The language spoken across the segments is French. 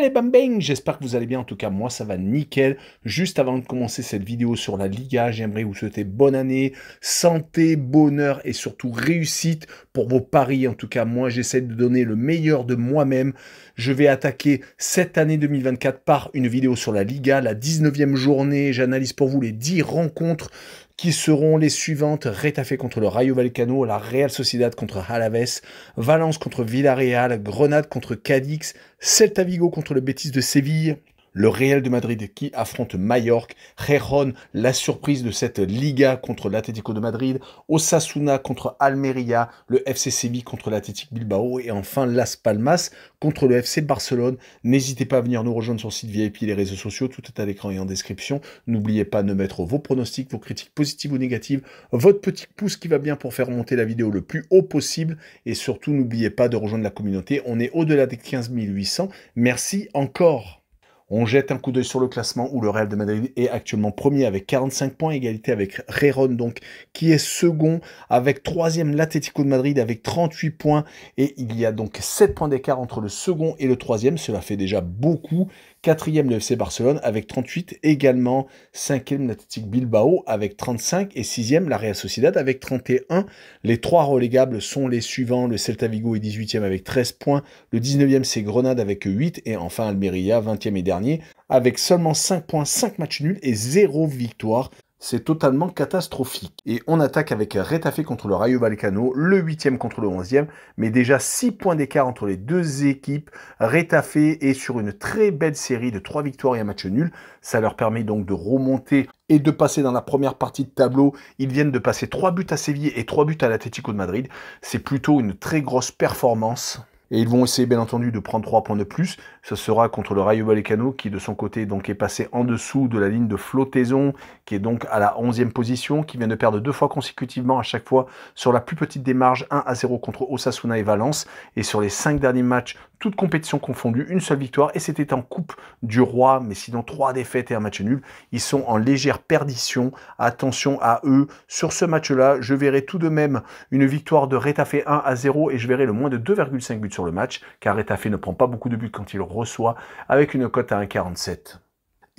les bam J'espère que vous allez bien, en tout cas moi ça va nickel. Juste avant de commencer cette vidéo sur la Liga, j'aimerais vous souhaiter bonne année, santé, bonheur et surtout réussite pour vos paris. En tout cas moi j'essaie de donner le meilleur de moi-même. Je vais attaquer cette année 2024 par une vidéo sur la Liga, la 19e journée. J'analyse pour vous les 10 rencontres qui seront les suivantes Retafe contre le Rayo Vallecano, la Real Sociedad contre Alaves, Valence contre Villarreal, Grenade contre Cadix, Celta Vigo contre le Betis de Séville, le Real de Madrid qui affronte Mallorca, Rejon, la surprise de cette Liga contre l'Atlético de Madrid, Osasuna contre Almeria, le FC Séville contre l'Atlético Bilbao et enfin Las Palmas contre le FC Barcelone. N'hésitez pas à venir nous rejoindre sur le site VIP, et les réseaux sociaux, tout est à l'écran et en description. N'oubliez pas de mettre vos pronostics, vos critiques positives ou négatives, votre petit pouce qui va bien pour faire monter la vidéo le plus haut possible et surtout n'oubliez pas de rejoindre la communauté. On est au-delà des 15 800. Merci encore. On jette un coup d'œil sur le classement où le Real de Madrid est actuellement premier avec 45 points, égalité avec Reron donc qui est second, avec troisième l'Atlético de Madrid avec 38 points et il y a donc 7 points d'écart entre le second et le troisième. Cela fait déjà beaucoup Quatrième, le FC Barcelone avec 38. Également, cinquième, l'Athletic Bilbao avec 35. Et sixième, la Real Sociedad avec 31. Les trois relégables sont les suivants. Le Celta Vigo est 18e avec 13 points. Le 19e, c'est Grenade avec 8. Et enfin, Almeria, 20e et dernier, avec seulement 5 points, 5 matchs nuls et 0 victoire. C'est totalement catastrophique. Et on attaque avec Retafe contre le Rayo Vallecano, le 8 contre le 11e, mais déjà 6 points d'écart entre les deux équipes. Retafe est sur une très belle série de 3 victoires et un match nul. Ça leur permet donc de remonter et de passer dans la première partie de tableau. Ils viennent de passer 3 buts à Séville et 3 buts à l'Atlético de Madrid. C'est plutôt une très grosse performance et ils vont essayer, bien entendu, de prendre trois points de plus. Ce sera contre le Rayo Vallecano, qui, de son côté, donc, est passé en dessous de la ligne de flottaison, qui est donc à la 11e position, qui vient de perdre deux fois consécutivement, à chaque fois, sur la plus petite démarche, 1 à 0 contre Osasuna et Valence. Et sur les cinq derniers matchs toute compétition confondue, une seule victoire, et c'était en Coupe du Roi, mais sinon trois défaites et un match nul. Ils sont en légère perdition, attention à eux. Sur ce match-là, je verrai tout de même une victoire de Retafe 1 à 0, et je verrai le moins de 2,5 buts sur le match, car Retafe ne prend pas beaucoup de buts quand il reçoit, avec une cote à 1,47.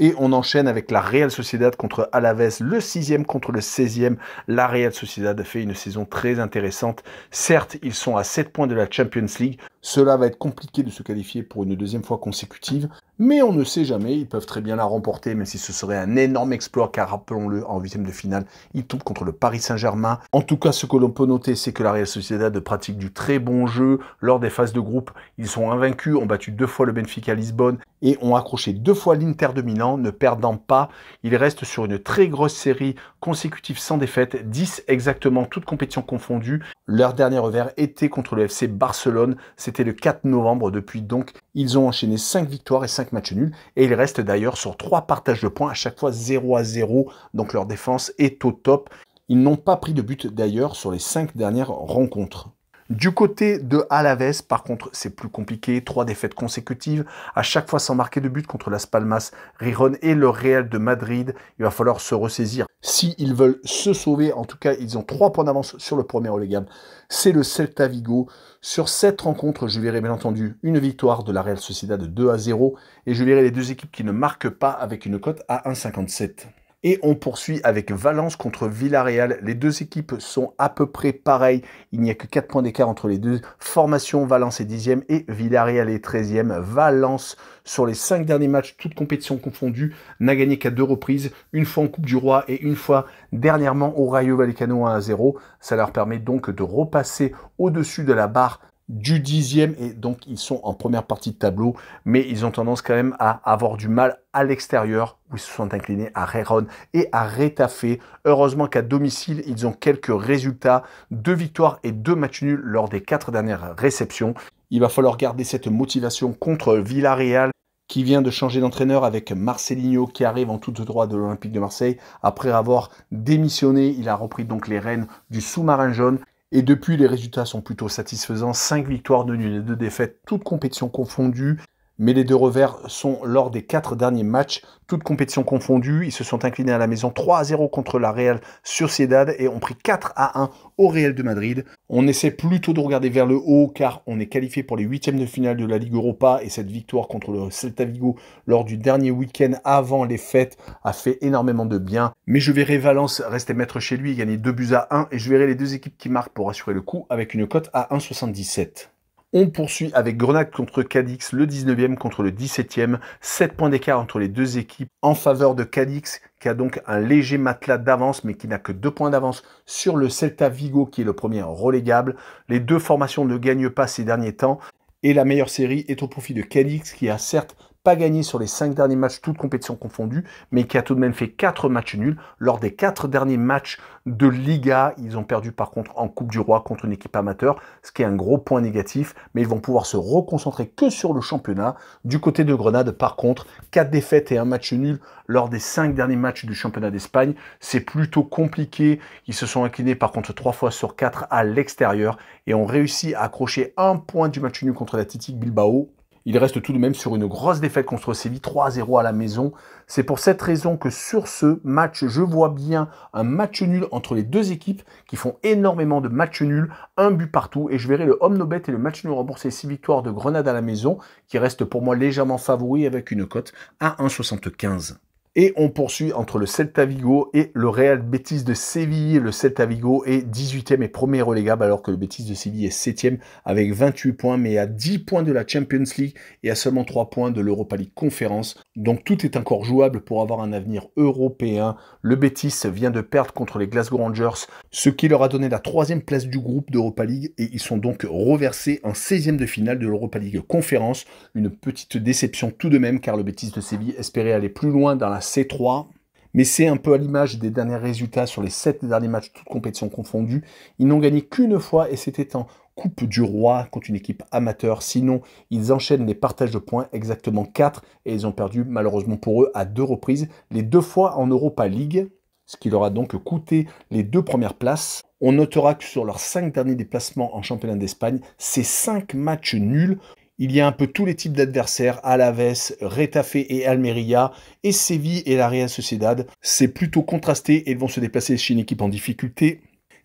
Et on enchaîne avec la Real Sociedad contre Alaves, le sixième contre le 16e. La Real Sociedad a fait une saison très intéressante. Certes, ils sont à 7 points de la Champions League, cela va être compliqué de se qualifier pour une deuxième fois consécutive, mais on ne sait jamais, ils peuvent très bien la remporter, même si ce serait un énorme exploit, car rappelons-le, en huitième de finale, ils tombent contre le Paris Saint-Germain. En tout cas, ce que l'on peut noter, c'est que la Real Sociedad pratique du très bon jeu. Lors des phases de groupe, ils sont invaincus, ont battu deux fois le Benfica à Lisbonne et ont accroché deux fois l'Inter de Milan, ne perdant pas. Ils restent sur une très grosse série consécutive sans défaite, 10 exactement, toutes compétitions confondues. Leur dernier revers était contre le FC Barcelone, c'était le 4 novembre. Depuis donc, ils ont enchaîné 5 victoires et 5 matchs nuls. Et ils restent d'ailleurs sur 3 partages de points, à chaque fois 0 à 0. Donc leur défense est au top. Ils n'ont pas pris de but d'ailleurs sur les 5 dernières rencontres. Du côté de Alaves, par contre, c'est plus compliqué. Trois défaites consécutives, à chaque fois sans marquer de but contre la Spalmas, Riron et le Real de Madrid. Il va falloir se ressaisir. S'ils veulent se sauver, en tout cas, ils ont trois points d'avance sur le premier Olegam. C'est le Celta Vigo. Sur cette rencontre, je verrai bien entendu une victoire de la Real Sociedad de 2 à 0. Et je verrai les deux équipes qui ne marquent pas avec une cote à 1,57. Et on poursuit avec Valence contre Villarreal. Les deux équipes sont à peu près pareilles. Il n'y a que 4 points d'écart entre les deux. Formation, Valence est 10e et Villarreal est 13e. Valence, sur les 5 derniers matchs, toutes compétitions confondues, n'a gagné qu'à deux reprises. Une fois en Coupe du Roi et une fois dernièrement au Rayo Vallecano 1 à 0. Ça leur permet donc de repasser au-dessus de la barre du dixième, et donc ils sont en première partie de tableau, mais ils ont tendance quand même à avoir du mal à l'extérieur, où ils se sont inclinés à Réron et à rétaffer. Heureusement qu'à domicile, ils ont quelques résultats, deux victoires et deux matchs nuls lors des quatre dernières réceptions. Il va falloir garder cette motivation contre Villarreal, qui vient de changer d'entraîneur avec Marcelinho qui arrive en toute droit de l'Olympique de Marseille. Après avoir démissionné, il a repris donc les rênes du sous-marin jaune. Et depuis, les résultats sont plutôt satisfaisants. 5 victoires, de nul et 2 défaites, toutes compétitions confondues mais les deux revers sont lors des quatre derniers matchs, toutes compétitions confondues. Ils se sont inclinés à la maison 3 à 0 contre la Real Sociedad et ont pris 4 à 1 au Real de Madrid. On essaie plutôt de regarder vers le haut car on est qualifié pour les huitièmes de finale de la Ligue Europa et cette victoire contre le Celta Vigo lors du dernier week-end avant les fêtes a fait énormément de bien. Mais je verrai Valence rester maître chez lui, gagner 2 buts à 1 et je verrai les deux équipes qui marquent pour assurer le coup avec une cote à 1,77. On poursuit avec Grenade contre Cadix, le 19e contre le 17e. 7 points d'écart entre les deux équipes en faveur de Cadix, qui a donc un léger matelas d'avance, mais qui n'a que 2 points d'avance sur le Celta Vigo, qui est le premier relégable. Les deux formations ne gagnent pas ces derniers temps. Et la meilleure série est au profit de Cadix, qui a certes gagné sur les cinq derniers matchs, toutes compétitions confondues, mais qui a tout de même fait quatre matchs nuls. Lors des quatre derniers matchs de Liga, ils ont perdu par contre en Coupe du Roi contre une équipe amateur, ce qui est un gros point négatif, mais ils vont pouvoir se reconcentrer que sur le championnat. Du côté de Grenade, par contre, quatre défaites et un match nul lors des cinq derniers matchs du championnat d'Espagne, c'est plutôt compliqué. Ils se sont inclinés par contre trois fois sur quatre à l'extérieur et ont réussi à accrocher un point du match nul contre la titique Bilbao il reste tout de même sur une grosse défaite contre Séville, 3-0 à la maison. C'est pour cette raison que sur ce match, je vois bien un match nul entre les deux équipes qui font énormément de matchs nuls, un but partout. Et je verrai le homme bet et le match nul remboursé 6 victoires de Grenade à la maison, qui reste pour moi légèrement favori avec une cote à 1,75. Et on poursuit entre le Celta Vigo et le Real Betis de Séville. Le Celta Vigo est 18e et premier relégable alors que le Betis de Séville est 7e avec 28 points mais à 10 points de la Champions League et à seulement 3 points de l'Europa League Conférence. Donc tout est encore jouable pour avoir un avenir européen. Le Betis vient de perdre contre les Glasgow Rangers, ce qui leur a donné la troisième place du groupe d'Europa League et ils sont donc reversés en 16e de finale de l'Europa League Conférence. Une petite déception tout de même car le Betis de Séville espérait aller plus loin dans la C3. Mais c'est un peu à l'image des derniers résultats sur les 7 derniers matchs, toutes compétitions confondues. Ils n'ont gagné qu'une fois et c'était en Coupe du Roi contre une équipe amateur. Sinon, ils enchaînent les partages de points, exactement 4, et ils ont perdu malheureusement pour eux à deux reprises, les deux fois en Europa League, ce qui leur a donc coûté les deux premières places. On notera que sur leurs cinq derniers déplacements en championnat d'Espagne, ces 5 matchs nuls, il y a un peu tous les types d'adversaires, Alaves, Retafe et Almeria, et Séville et la Real Sociedad. C'est plutôt contrasté et ils vont se déplacer chez une équipe en difficulté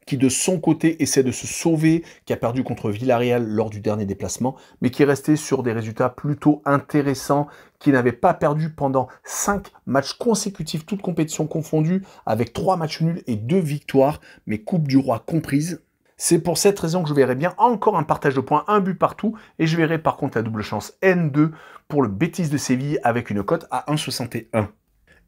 qui de son côté essaie de se sauver, qui a perdu contre Villarreal lors du dernier déplacement, mais qui est resté sur des résultats plutôt intéressants, qui n'avait pas perdu pendant 5 matchs consécutifs, toutes compétitions confondues, avec 3 matchs nuls et 2 victoires, mais Coupe du Roi comprise. C'est pour cette raison que je verrai bien encore un partage de points, un but partout, et je verrai par contre la double chance N2 pour le Bétis de Séville avec une cote à 1,61.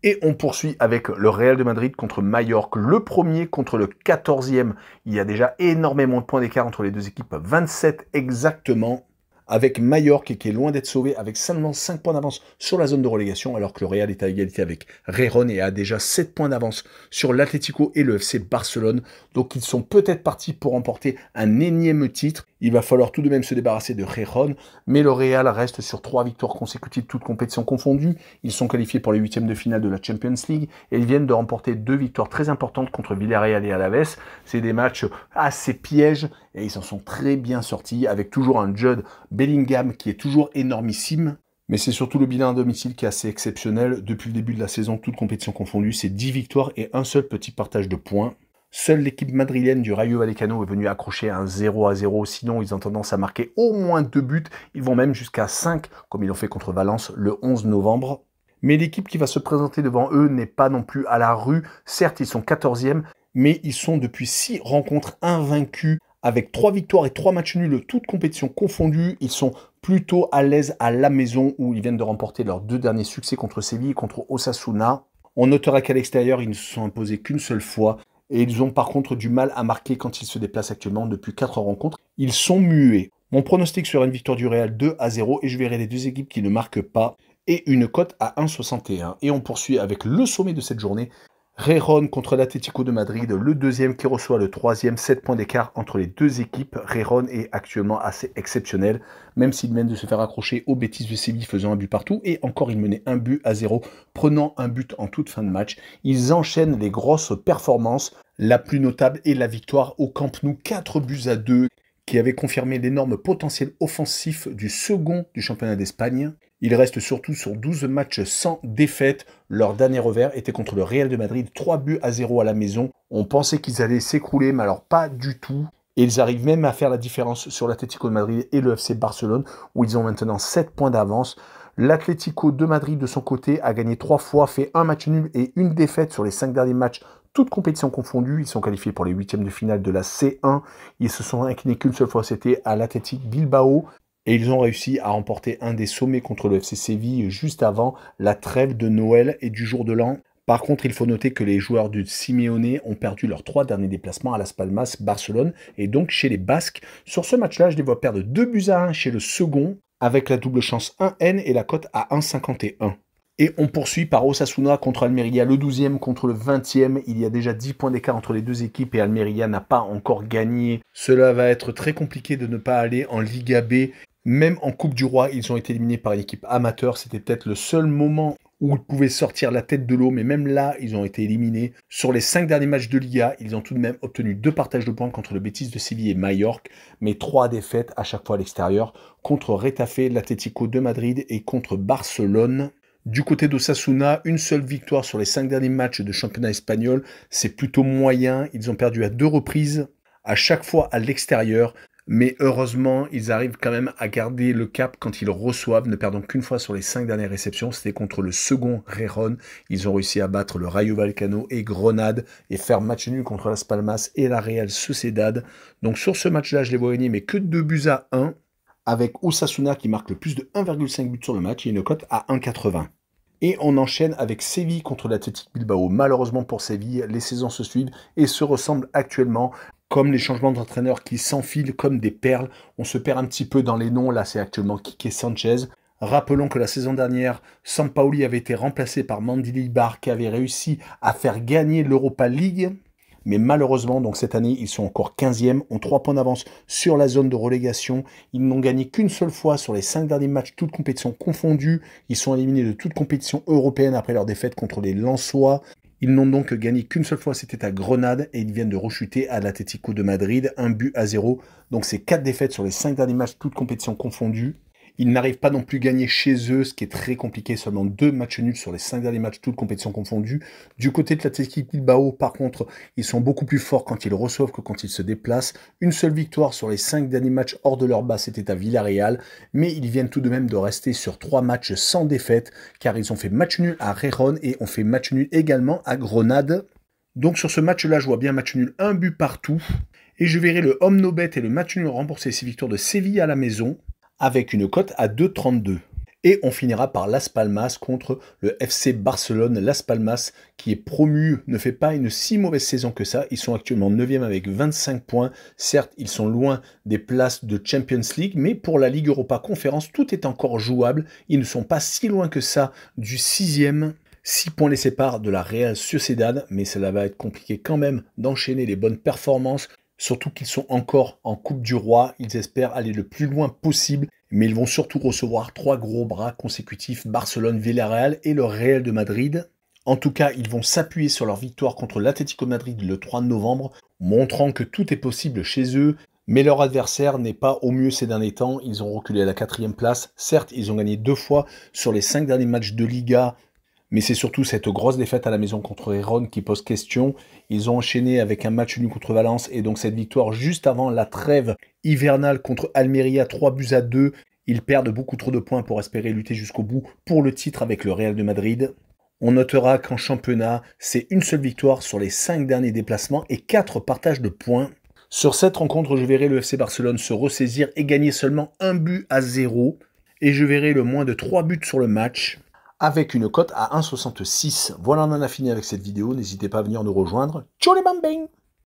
Et on poursuit avec le Real de Madrid contre Mallorca, le premier contre le 14e. Il y a déjà énormément de points d'écart entre les deux équipes, 27 exactement avec Mallorca qui est loin d'être sauvé, avec seulement 5 points d'avance sur la zone de relégation, alors que le Real est à égalité avec Rejon et a déjà 7 points d'avance sur l'Atlético et le FC Barcelone. Donc ils sont peut-être partis pour remporter un énième titre. Il va falloir tout de même se débarrasser de Rejon mais le Real reste sur 3 victoires consécutives, toutes compétitions confondues. Ils sont qualifiés pour les huitièmes de finale de la Champions League et ils viennent de remporter deux victoires très importantes contre Villarreal et Alaves. C'est des matchs assez pièges et ils s'en sont très bien sortis avec toujours un Judd Bellingham qui est toujours énormissime. Mais c'est surtout le bilan à domicile qui est assez exceptionnel. Depuis le début de la saison, toutes compétitions confondues, c'est 10 victoires et un seul petit partage de points. Seule l'équipe madrilène du Rayo Vallecano est venue accrocher un 0 à 0, sinon ils ont tendance à marquer au moins deux buts, ils vont même jusqu'à 5, comme ils l'ont fait contre Valence le 11 novembre. Mais l'équipe qui va se présenter devant eux n'est pas non plus à la rue, certes ils sont 14e, mais ils sont depuis 6 rencontres invaincus avec trois victoires et trois matchs nuls, toutes compétitions confondues. Ils sont plutôt à l'aise à la maison où ils viennent de remporter leurs deux derniers succès contre Séville et contre Osasuna. On notera qu'à l'extérieur, ils ne se sont imposés qu'une seule fois. Et ils ont par contre du mal à marquer quand ils se déplacent actuellement depuis quatre rencontres. Ils sont muets. Mon pronostic sera une victoire du Real 2 à 0 et je verrai les deux équipes qui ne marquent pas et une cote à 1,61. Et on poursuit avec le sommet de cette journée Reron contre l'Atlético de Madrid, le deuxième qui reçoit le troisième, 7 points d'écart entre les deux équipes. Rayron est actuellement assez exceptionnel, même s'il mène de se faire accrocher aux bêtises de Séville faisant un but partout, et encore il menait un but à zéro, prenant un but en toute fin de match. Ils enchaînent les grosses performances, la plus notable est la victoire au Camp Nou, 4 buts à 2 qui avait confirmé l'énorme potentiel offensif du second du championnat d'Espagne. Ils restent surtout sur 12 matchs sans défaite. Leur dernier revers était contre le Real de Madrid, 3 buts à 0 à la maison. On pensait qu'ils allaient s'écrouler, mais alors pas du tout. Et ils arrivent même à faire la différence sur l'Atlético de Madrid et le FC Barcelone, où ils ont maintenant 7 points d'avance. L'Atlético de Madrid, de son côté, a gagné 3 fois, fait un match nul et une défaite sur les 5 derniers matchs, toutes compétitions confondues. Ils sont qualifiés pour les huitièmes de finale de la C1. Ils se sont inclinés qu'une seule fois, c'était à l'Athletic Bilbao. Et ils ont réussi à remporter un des sommets contre le FC Séville juste avant la trêve de Noël et du jour de l'an. Par contre, il faut noter que les joueurs du Simeone ont perdu leurs trois derniers déplacements à la Palmas, Barcelone et donc chez les Basques. Sur ce match-là, je les vois perdre 2 buts à un chez le second, avec la double chance 1N et la cote à 1,51. Et on poursuit par Osasuna contre Almeria, le 12e contre le 20e. Il y a déjà 10 points d'écart entre les deux équipes et Almeria n'a pas encore gagné. Cela va être très compliqué de ne pas aller en Liga B même en Coupe du Roi, ils ont été éliminés par une équipe amateur. C'était peut-être le seul moment où ils pouvaient sortir la tête de l'eau, mais même là, ils ont été éliminés. Sur les cinq derniers matchs de Liga, ils ont tout de même obtenu deux partages de points contre le Betis de Séville et Majorque, mais trois défaites à chaque fois à l'extérieur, contre Retafe, l'Atlético de Madrid et contre Barcelone. Du côté d'Osasuna, une seule victoire sur les cinq derniers matchs de championnat espagnol, c'est plutôt moyen. Ils ont perdu à deux reprises, à chaque fois à l'extérieur, mais heureusement, ils arrivent quand même à garder le cap quand ils reçoivent, ne perdant qu'une fois sur les cinq dernières réceptions. C'était contre le second Reron. Ils ont réussi à battre le Rayo Valcano et Grenade et faire match nul contre la Palmas et la Real Sociedad. Donc sur ce match-là, je les vois gagner, mais que 2 buts à 1, avec Osasuna qui marque le plus de 1,5 buts sur le match et une cote à 1,80. Et on enchaîne avec Séville contre l'Athletic Bilbao. Malheureusement pour Séville, les saisons se suivent et se ressemblent actuellement comme les changements d'entraîneurs qui s'enfilent comme des perles. On se perd un petit peu dans les noms. Là, c'est actuellement Kike Sanchez. Rappelons que la saison dernière, Sampaoli avait été remplacé par Bar qui avait réussi à faire gagner l'Europa League. Mais malheureusement, donc cette année, ils sont encore 15e, ont 3 points d'avance sur la zone de relégation. Ils n'ont gagné qu'une seule fois sur les 5 derniers matchs, toutes compétitions confondues. Ils sont éliminés de toute compétition européenne après leur défaite contre les Lensois. Ils n'ont donc gagné qu'une seule fois, c'était à Grenade, et ils viennent de rechuter à l'Atletico de Madrid, un but à zéro. Donc c'est quatre défaites sur les cinq derniers matchs, toutes compétitions confondues. Ils n'arrivent pas non plus à gagner chez eux, ce qui est très compliqué. Seulement deux matchs nuls sur les cinq derniers matchs, toutes compétitions confondues. Du côté de de Bilbao, par contre, ils sont beaucoup plus forts quand ils reçoivent que quand ils se déplacent. Une seule victoire sur les cinq derniers matchs hors de leur base, c'était à Villarreal. Mais ils viennent tout de même de rester sur trois matchs sans défaite, car ils ont fait match nul à Réron et ont fait match nul également à Grenade. Donc sur ce match-là, je vois bien match nul, un but partout. Et je verrai le homme bet et le match nul rembourser ces victoires de Séville à la maison avec une cote à 2,32. Et on finira par Las Palmas contre le FC Barcelone. Las Palmas, qui est promu, ne fait pas une si mauvaise saison que ça. Ils sont actuellement 9e avec 25 points. Certes, ils sont loin des places de Champions League, mais pour la Ligue Europa Conférence, tout est encore jouable. Ils ne sont pas si loin que ça du 6e. 6 points les séparent de la Real Sociedad, mais cela va être compliqué quand même d'enchaîner les bonnes performances. Surtout qu'ils sont encore en Coupe du Roi, ils espèrent aller le plus loin possible, mais ils vont surtout recevoir trois gros bras consécutifs Barcelone, Villarreal et le Real de Madrid. En tout cas, ils vont s'appuyer sur leur victoire contre l'Atlético Madrid le 3 novembre, montrant que tout est possible chez eux, mais leur adversaire n'est pas au mieux ces derniers temps. Ils ont reculé à la quatrième place. Certes, ils ont gagné deux fois sur les cinq derniers matchs de Liga mais c'est surtout cette grosse défaite à la maison contre Héron qui pose question. Ils ont enchaîné avec un match nul contre Valence et donc cette victoire juste avant la trêve hivernale contre Almeria, 3 buts à 2. Ils perdent beaucoup trop de points pour espérer lutter jusqu'au bout pour le titre avec le Real de Madrid. On notera qu'en championnat, c'est une seule victoire sur les 5 derniers déplacements et 4 partages de points. Sur cette rencontre, je verrai le FC Barcelone se ressaisir et gagner seulement un but à 0. Et je verrai le moins de 3 buts sur le match avec une cote à 1,66. Voilà, on en a fini avec cette vidéo. N'hésitez pas à venir nous rejoindre. Ciao les bambins